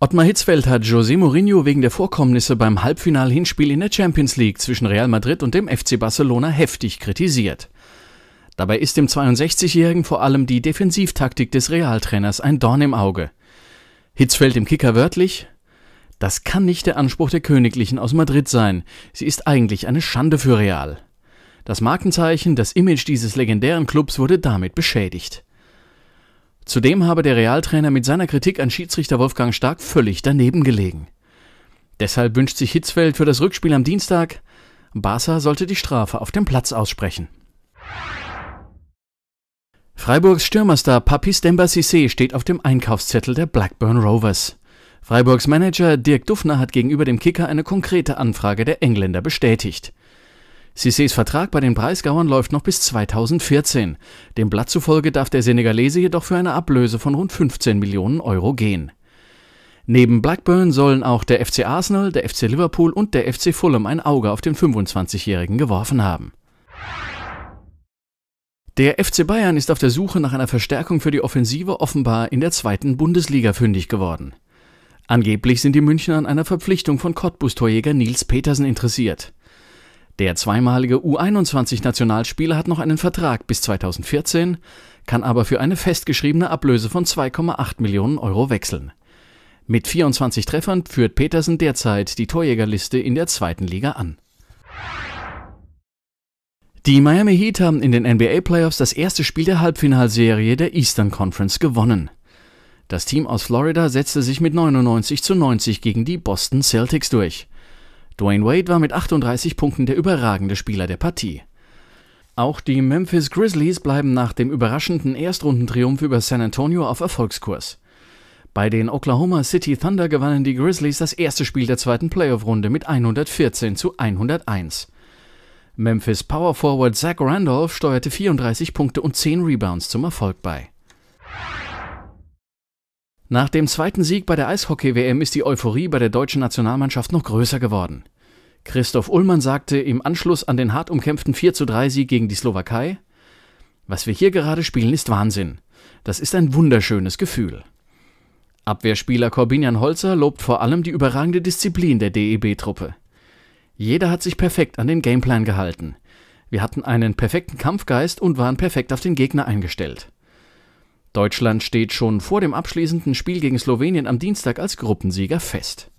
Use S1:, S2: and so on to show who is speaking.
S1: Ottmar Hitzfeld hat José Mourinho wegen der Vorkommnisse beim Halbfinal-Hinspiel in der Champions League zwischen Real Madrid und dem FC Barcelona heftig kritisiert. Dabei ist dem 62-Jährigen vor allem die Defensivtaktik des Realtrainers ein Dorn im Auge. Hitzfeld im Kicker wörtlich, das kann nicht der Anspruch der Königlichen aus Madrid sein, sie ist eigentlich eine Schande für Real. Das Markenzeichen, das Image dieses legendären Clubs wurde damit beschädigt. Zudem habe der Realtrainer mit seiner Kritik an Schiedsrichter Wolfgang Stark völlig daneben gelegen. Deshalb wünscht sich Hitzfeld für das Rückspiel am Dienstag, Barca sollte die Strafe auf dem Platz aussprechen. Freiburgs Stürmerstar Papis Demba Cissé steht auf dem Einkaufszettel der Blackburn Rovers. Freiburgs Manager Dirk Duffner hat gegenüber dem Kicker eine konkrete Anfrage der Engländer bestätigt. Cissés Vertrag bei den Breisgauern läuft noch bis 2014. Dem Blatt zufolge darf der Senegalese jedoch für eine Ablöse von rund 15 Millionen Euro gehen. Neben Blackburn sollen auch der FC Arsenal, der FC Liverpool und der FC Fulham ein Auge auf den 25-Jährigen geworfen haben. Der FC Bayern ist auf der Suche nach einer Verstärkung für die Offensive offenbar in der zweiten Bundesliga fündig geworden. Angeblich sind die Münchner an einer Verpflichtung von Cottbus-Torjäger Nils Petersen interessiert. Der zweimalige U21-Nationalspieler hat noch einen Vertrag bis 2014, kann aber für eine festgeschriebene Ablöse von 2,8 Millionen Euro wechseln. Mit 24 Treffern führt Petersen derzeit die Torjägerliste in der zweiten Liga an. Die Miami Heat haben in den NBA Playoffs das erste Spiel der Halbfinalserie der Eastern Conference gewonnen. Das Team aus Florida setzte sich mit 99 zu 90 gegen die Boston Celtics durch. Dwayne Wade war mit 38 Punkten der überragende Spieler der Partie. Auch die Memphis Grizzlies bleiben nach dem überraschenden Erstrundentriumph über San Antonio auf Erfolgskurs. Bei den Oklahoma City Thunder gewannen die Grizzlies das erste Spiel der zweiten Playoff-Runde mit 114 zu 101. Memphis Power Forward Zach Randolph steuerte 34 Punkte und 10 Rebounds zum Erfolg bei. Nach dem zweiten Sieg bei der Eishockey-WM ist die Euphorie bei der deutschen Nationalmannschaft noch größer geworden. Christoph Ullmann sagte im Anschluss an den hart umkämpften 43 sieg gegen die Slowakei, was wir hier gerade spielen, ist Wahnsinn. Das ist ein wunderschönes Gefühl. Abwehrspieler Corbinian Holzer lobt vor allem die überragende Disziplin der DEB-Truppe. Jeder hat sich perfekt an den Gameplan gehalten. Wir hatten einen perfekten Kampfgeist und waren perfekt auf den Gegner eingestellt. Deutschland steht schon vor dem abschließenden Spiel gegen Slowenien am Dienstag als Gruppensieger fest.